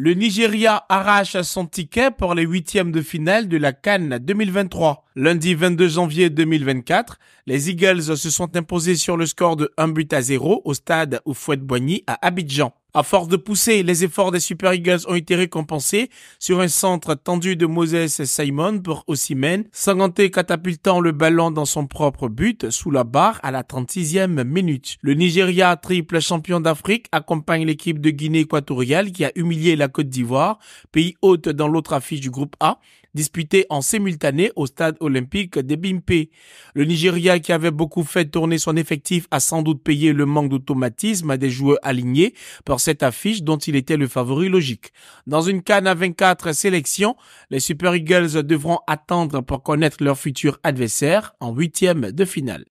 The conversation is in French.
Le Nigeria arrache son ticket pour les huitièmes de finale de la Cannes 2023. Lundi 22 janvier 2024, les Eagles se sont imposés sur le score de 1 but à 0 au stade Oufouette-Boigny à Abidjan. À force de pousser, les efforts des Super Eagles ont été récompensés sur un centre tendu de Moses Simon pour Osimhen, Sanganté catapultant le ballon dans son propre but sous la barre à la 36e minute. Le Nigeria, triple champion d'Afrique, accompagne l'équipe de Guinée équatoriale qui a humilié la Côte d'Ivoire, pays hôte dans l'autre affiche du groupe A, disputé en simultané au stade olympique de Bimpe. Le Nigeria, qui avait beaucoup fait tourner son effectif, a sans doute payé le manque d'automatisme des joueurs alignés par cette affiche dont il était le favori logique. Dans une canne à 24 sélections, les Super Eagles devront attendre pour connaître leur futur adversaire en huitième de finale.